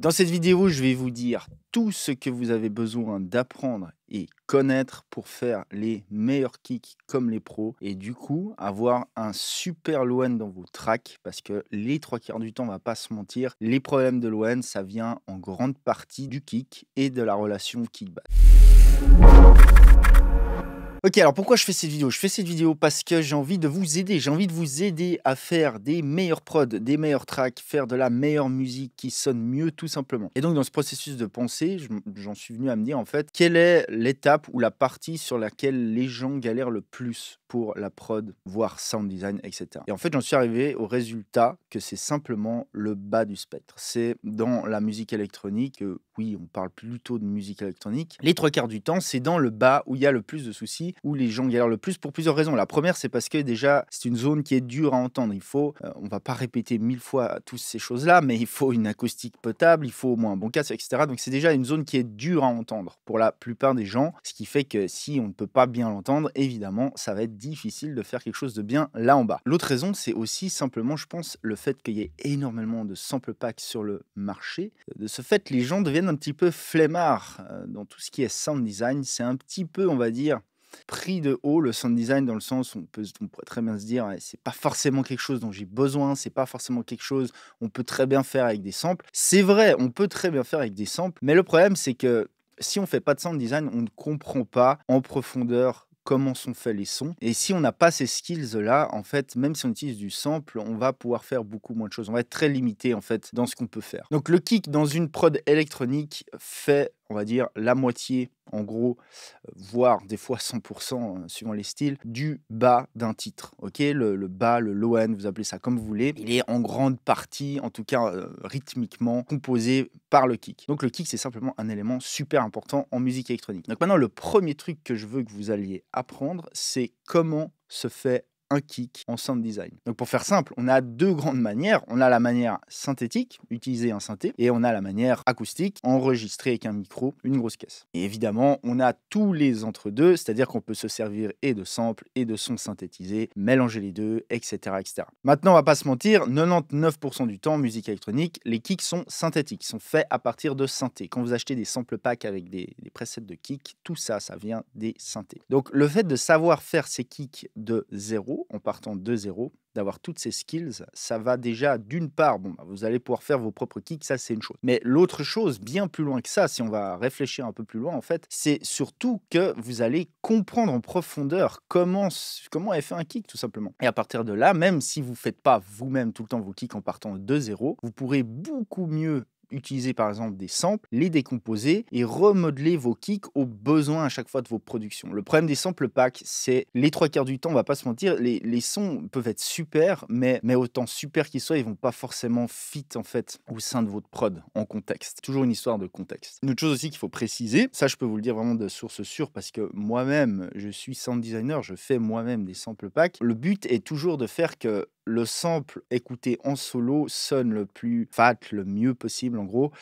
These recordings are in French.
Dans cette vidéo, je vais vous dire tout ce que vous avez besoin d'apprendre et connaître pour faire les meilleurs kicks comme les pros et du coup avoir un super loin dans vos tracks parce que les trois quarts du temps, on va pas se mentir, les problèmes de loan, ça vient en grande partie du kick et de la relation kick-back. Ok, alors pourquoi je fais cette vidéo Je fais cette vidéo parce que j'ai envie de vous aider. J'ai envie de vous aider à faire des meilleurs prods, des meilleurs tracks, faire de la meilleure musique qui sonne mieux tout simplement. Et donc dans ce processus de pensée, j'en suis venu à me dire en fait, quelle est l'étape ou la partie sur laquelle les gens galèrent le plus pour la prod, voire sound design, etc. Et en fait, j'en suis arrivé au résultat que c'est simplement le bas du spectre. C'est dans la musique électronique, euh, oui, on parle plutôt de musique électronique, les trois quarts du temps, c'est dans le bas où il y a le plus de soucis, où les gens galèrent le plus pour plusieurs raisons. La première, c'est parce que déjà, c'est une zone qui est dure à entendre. Il faut, euh, on va pas répéter mille fois toutes ces choses-là, mais il faut une acoustique potable, il faut au moins un bon casque, etc. Donc c'est déjà une zone qui est dure à entendre pour la plupart des gens, ce qui fait que si on ne peut pas bien l'entendre, évidemment, ça va être difficile de faire quelque chose de bien là en bas. L'autre raison, c'est aussi simplement, je pense, le fait qu'il y ait énormément de sample packs sur le marché. De ce fait, les gens deviennent un petit peu flemmards euh, dans tout ce qui est sound design. C'est un petit peu, on va dire, pris de haut le sound design dans le sens où on, peut, pourrait très bien se dire c'est pas forcément quelque chose dont j'ai besoin, c'est pas forcément quelque chose on peut très bien faire avec des samples. C'est vrai, on peut très bien faire avec des samples, mais le problème c'est que si on fait pas de sound design, on ne comprend pas en profondeur comment sont faits les sons. Et si on n'a pas ces skills-là, en fait, même si on utilise du sample, on va pouvoir faire beaucoup moins de choses. On va être très limité, en fait, dans ce qu'on peut faire. Donc, le kick dans une prod électronique fait, on va dire, la moitié en gros, euh, voire des fois 100%, euh, suivant les styles, du bas d'un titre. Ok, le, bas, le low end, vous appelez ça comme vous voulez. Il est en grande partie, en tout cas euh, rythmiquement, composé par le kick. Donc le kick, c'est simplement un élément super important en musique électronique. Donc maintenant, le premier truc que je veux que vous alliez apprendre, c'est comment se fait un kick en sound design. Donc pour faire simple, on a deux grandes manières. On a la manière synthétique, utiliser un synthé, et on a la manière acoustique, enregistrer avec un micro, une grosse caisse. Et évidemment, on a tous les entre-deux, c'est-à-dire qu'on peut se servir et de samples et de sons synthétisés, mélanger les deux, etc. etc. Maintenant, on va pas se mentir, 99% du temps, musique électronique, les kicks sont synthétiques, sont faits à partir de synthé. Quand vous achetez des samples packs avec des, des presets de kicks, tout ça, ça vient des synthés. Donc le fait de savoir faire ces kicks de zéro, en partant de zéro, d'avoir toutes ces skills, ça va déjà d'une part, bon, bah, vous allez pouvoir faire vos propres kicks, ça c'est une chose. Mais l'autre chose, bien plus loin que ça, si on va réfléchir un peu plus loin en fait, c'est surtout que vous allez comprendre en profondeur comment comment est fait un kick tout simplement. Et à partir de là, même si vous ne faites pas vous-même tout le temps vos kicks en partant de zéro, vous pourrez beaucoup mieux utiliser par exemple des samples, les décomposer et remodeler vos kicks aux besoins à chaque fois de vos productions. Le problème des samples packs, c'est les trois quarts du temps, on va pas se mentir, les, sons peuvent être super, mais, mais autant super qu'ils soient, ils vont pas forcément fit en fait au sein de votre prod en contexte. Toujours une histoire de contexte. Une autre chose aussi qu'il faut préciser, ça je peux vous le dire vraiment de source sûre parce que moi-même, je suis sound designer, je fais moi-même des samples packs. Le but est toujours de faire que le sample écouté en solo sonne le plus fat, le mieux possible en gros.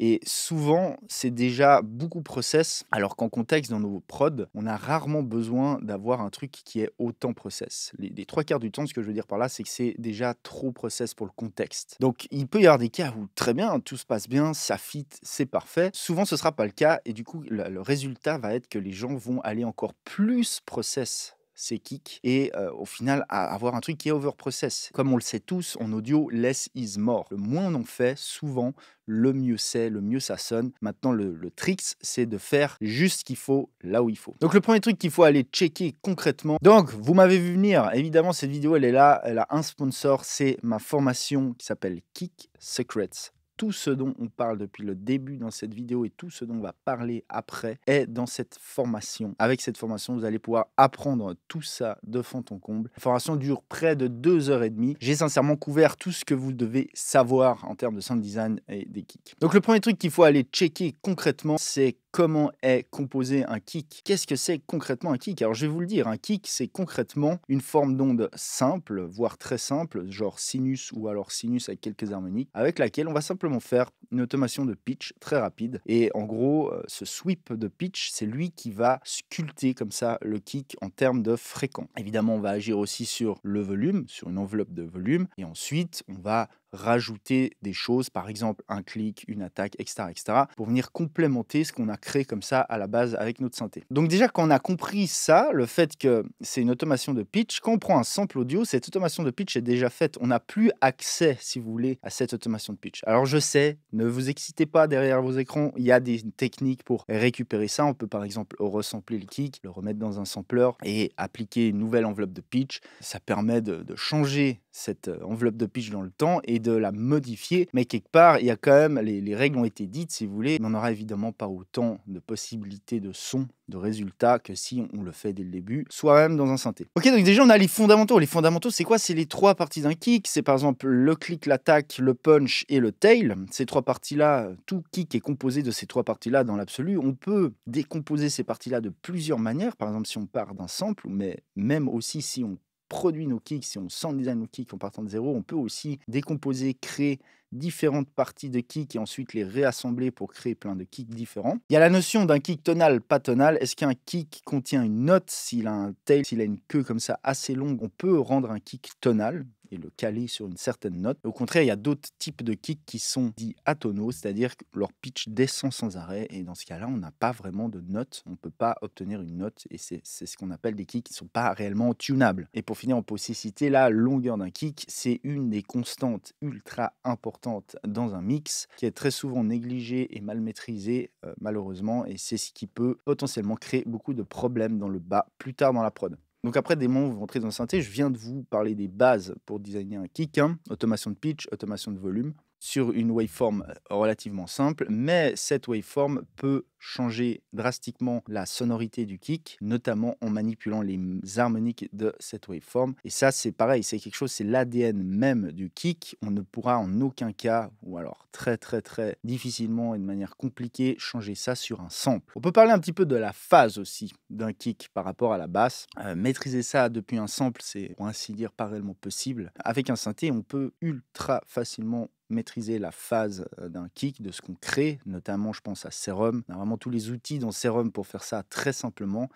Et souvent, c'est déjà beaucoup process, alors qu'en contexte, dans nos prods, on a rarement besoin d'avoir un truc qui est autant process. Les, trois quarts du temps, ce que je veux dire par là, c'est que c'est déjà trop process pour le contexte. Donc, il peut y avoir des cas où très bien, tout se passe bien, ça fit, c'est parfait. Souvent, ce ne sera pas le cas, et du coup, le résultat va être que les gens vont aller encore plus process c'est kick et au final avoir un truc qui est over process. Comme on le sait tous, en audio, less is more. Le moins on en fait, souvent, le mieux c'est, le mieux ça sonne. Maintenant, le, le trick, c'est de faire juste ce qu'il faut là où il faut. Donc, le premier truc qu'il faut aller checker concrètement. Donc, vous m'avez vu venir. Évidemment, cette vidéo, elle est là. Elle a un sponsor. C'est ma formation qui s'appelle Kick Secrets tout ce dont on parle depuis le début dans cette vidéo et tout ce dont on va parler après est dans cette formation. Avec cette formation, vous allez pouvoir apprendre tout ça de fond en comble. La formation dure près de deux heures et demie. J'ai sincèrement couvert tout ce que vous devez savoir en termes de sound design et des kicks. Donc le premier truc qu'il faut aller checker concrètement, c'est comment est composé un kick. Qu'est-ce que c'est concrètement un kick Alors je vais vous le dire, un kick c'est concrètement une forme d'onde simple, voire très simple, genre sinus ou alors sinus avec quelques harmoniques, avec laquelle on va simplement faire une automation de pitch très rapide. Et en gros, euh, ce sweep de pitch, c'est lui qui va sculpter comme ça le kick en termes de fréquent. Évidemment, on va agir aussi sur le volume, sur une enveloppe de volume. Et ensuite, on va rajouter des choses, par exemple un clic, une attaque, etc., etc., pour venir complémenter ce qu'on a créé comme ça à la base avec notre synthé. Donc déjà, quand on a compris ça, le fait que c'est une automation de pitch, quand on prend un sample audio, cette automation de pitch est déjà faite. On n'a plus accès, si vous voulez, à cette automation de pitch. Alors je sais, ne vous excitez pas derrière vos écrans. Il y a des techniques pour récupérer ça. On peut par exemple resampler le kick, le remettre dans un sampler et appliquer une nouvelle enveloppe de pitch. Ça permet de, changer cette euh, enveloppe de pitch dans le temps et de la modifier. Mais quelque part, il y a quand même, les, règles ont été dites, si vous voulez. On n'aura évidemment pas autant de possibilités de son, de résultats que si on le fait dès le début, soit même dans un synthé. Ok, donc déjà, on a les fondamentaux. Les fondamentaux, c'est quoi C'est les trois parties d'un kick. C'est par exemple le click, l'attaque, le punch et le tail. Ces trois Partie là tout kick est composé de ces trois parties-là dans l'absolu. On peut décomposer ces parties-là de plusieurs manières. Par exemple, si on part d'un sample, mais même aussi si on produit nos kicks, si on sent des nos kicks en partant de zéro, on peut aussi décomposer, créer différentes parties de kicks et ensuite les réassembler pour créer plein de kicks différents. Il y a la notion d'un kick tonal, pas tonal. Est-ce qu'un kick contient une note S'il a un tail, s'il a une queue comme ça assez longue, on peut rendre un kick tonal et le caler sur une certaine note. Au contraire, il y a d'autres types de kicks qui sont dits atonaux, c'est-à-dire que leur pitch descend sans arrêt. Et dans ce cas-là, on n'a pas vraiment de note. On ne peut pas obtenir une note. Et c'est ce qu'on appelle des kicks qui ne sont pas réellement tunables. Et pour finir on peut aussi citer la longueur d'un kick, c'est une des constantes ultra importantes dans un mix qui est très souvent négligée et mal maîtrisée, euh, malheureusement. Et c'est ce qui peut potentiellement créer beaucoup de problèmes dans le bas plus tard dans la prod. Donc après, des moments où vous rentrez dans synthé, je viens de vous parler des bases pour designer un kick, hein. automation de pitch, automation de volume, sur une waveform euh, relativement simple, mais cette waveform peut changer drastiquement la sonorité du kick, notamment en manipulant les harmoniques de cette waveform. Et ça, c'est pareil, c'est quelque chose, c'est l'ADN même du kick. On ne pourra en aucun cas, ou alors très très très difficilement et de manière compliquée, changer ça sur un sample. On peut parler un petit peu de la phase aussi d'un kick par rapport à la basse. Euh, maîtriser ça depuis un sample, c'est pour ainsi dire parallèlement possible. Avec un synthé, on peut ultra facilement maîtriser la phase euh, d'un kick, de ce qu'on crée, notamment je pense à Serum, tous les outils dans Serum pour faire ça très simplement.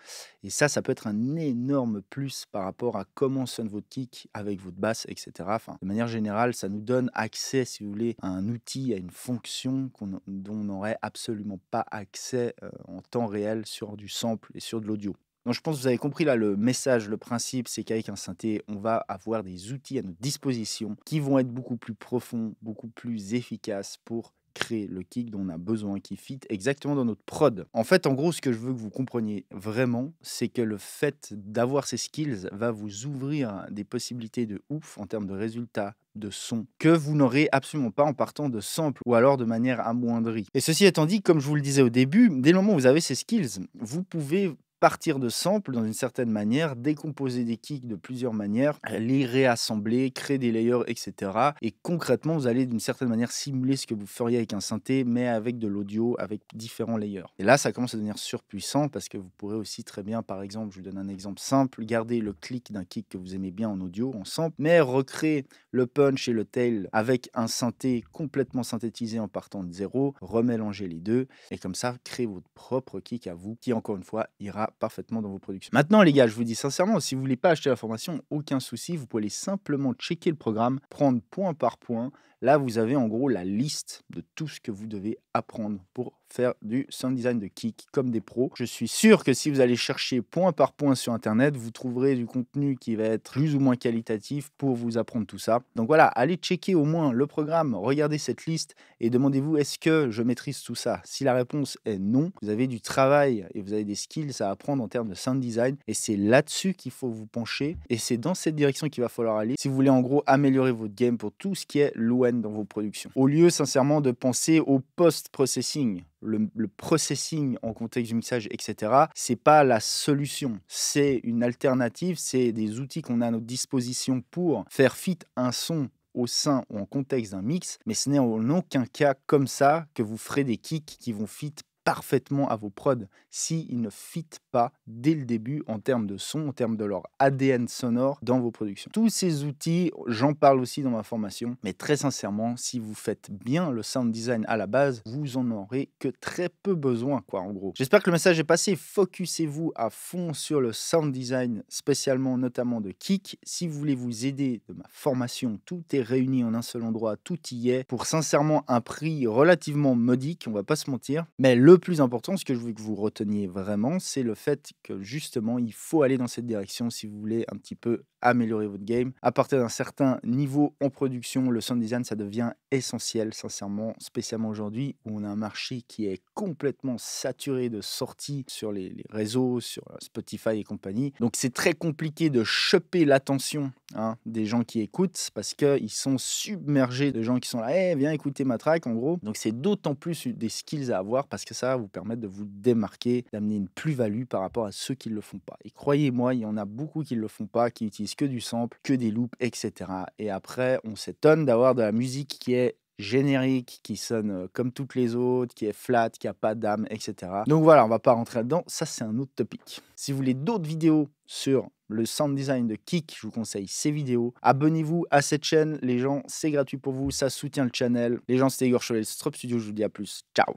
Et ça, ça peut être un énorme plus par rapport à comment sonne votre kick avec votre basse, etc. Enfin, de manière générale, ça nous donne accès, si vous voulez, à un outil, à une fonction dont on n'aurait absolument pas accès euh, en temps réel sur du sample et sur de l'audio. Donc je pense que vous avez compris là le message, le principe, c'est qu'avec un synthé, on va avoir des outils à notre disposition qui vont être beaucoup plus profonds, beaucoup plus efficaces pour créer le kick dont on a besoin qui fit exactement dans notre prod. En fait, en gros, ce que je veux que vous compreniez vraiment, c'est que le fait d'avoir ces skills va vous ouvrir des possibilités de ouf en termes de résultats de son que vous n'aurez absolument pas en partant de sample ou alors de manière amoindrie. Et ceci étant dit, comme je vous le disais au début, dès le moment où vous avez ces skills, vous pouvez partir de samples dans une certaine manière, décomposer des kicks de plusieurs manières, les réassembler, créer des layers, etc. Et concrètement, vous allez d'une certaine manière simuler ce que vous feriez avec un synthé, mais avec de l'audio, avec différents layers. Et là, ça commence à devenir surpuissant parce que vous pourrez aussi très bien, par exemple, je vous donne un exemple simple, garder le clic d'un kick que vous aimez bien en audio, en sample, mais recréer le punch et le tail avec un synthé complètement synthétisé en partant de zéro, remélanger les deux, et comme ça, créer votre propre kick à vous qui, encore une fois, ira parfaitement dans vos productions. Maintenant, les gars, je vous dis sincèrement, si vous voulez pas acheter la formation, aucun souci, vous pouvez simplement checker le programme, prendre point par point Là, vous avez en gros la liste de tout ce que vous devez apprendre pour faire du sound design de kick comme des pros. Je suis sûr que si vous allez chercher point par point sur Internet, vous trouverez du contenu qui va être plus ou moins qualitatif pour vous apprendre tout ça. Donc voilà, allez checker au moins le programme, regardez cette liste et demandez-vous est-ce que je maîtrise tout ça Si la réponse est non, vous avez du travail et vous avez des skills à apprendre en termes de sound design et c'est là-dessus qu'il faut vous pencher et c'est dans cette direction qu'il va falloir aller si vous voulez en gros améliorer votre game pour tout ce qui est low dans vos productions. Au lieu, sincèrement, de penser au post-processing, le, processing en contexte du mixage, etc., c'est pas la solution. C'est une alternative, c'est des outils qu'on a à notre disposition pour faire fit un son au sein ou en contexte d'un mix, mais ce n'est en aucun cas comme ça que vous ferez des kicks qui vont fit parfaitement à vos prods s'ils ne fitent pas dès le début en termes de son, en termes de leur ADN sonore dans vos productions. Tous ces outils, j'en parle aussi dans ma formation, mais très sincèrement, si vous faites bien le sound design à la base, vous en aurez que très peu besoin, quoi, en gros. J'espère que le message est passé. Focussez-vous à fond sur le sound design, spécialement notamment de kick Si vous voulez vous aider de ma formation, tout est réuni en un seul endroit, tout y est, pour sincèrement un prix relativement modique, on va pas se mentir, mais le plus important, ce que je veux que vous reteniez vraiment, c'est le fait que justement, il faut aller dans cette direction si vous voulez un petit peu améliorer votre game. À partir d'un certain niveau en production, le sound design, ça devient essentiel, sincèrement, spécialement aujourd'hui où on a un marché qui est complètement saturé de sorties sur les, réseaux, sur euh, Spotify et compagnie. Donc c'est très compliqué de choper l'attention hein, des gens qui écoutent parce qu'ils sont submergés de gens qui sont là, et eh, viens écouter ma track en gros. Donc c'est d'autant plus des skills à avoir parce que ça ça vous permettre de vous démarquer, d'amener une plus-value par rapport à ceux qui ne le font pas. Et croyez-moi, il y en a beaucoup qui ne le font pas, qui utilisent que du sample, que des loops, etc. Et après, on s'étonne d'avoir de la musique qui est générique, qui sonne euh, comme toutes les autres, qui est flat, qui n'a pas d'âme, etc. Donc voilà, on va pas rentrer là-dedans. Ça, c'est un autre topic. Si vous voulez d'autres vidéos sur le sound design de Kik, je vous conseille ces vidéos. Abonnez-vous à cette chaîne, les gens, c'est gratuit pour vous, ça soutient le channel. Les gens, c'était Igor Cholet, Strop Studio, je vous dis à plus. Ciao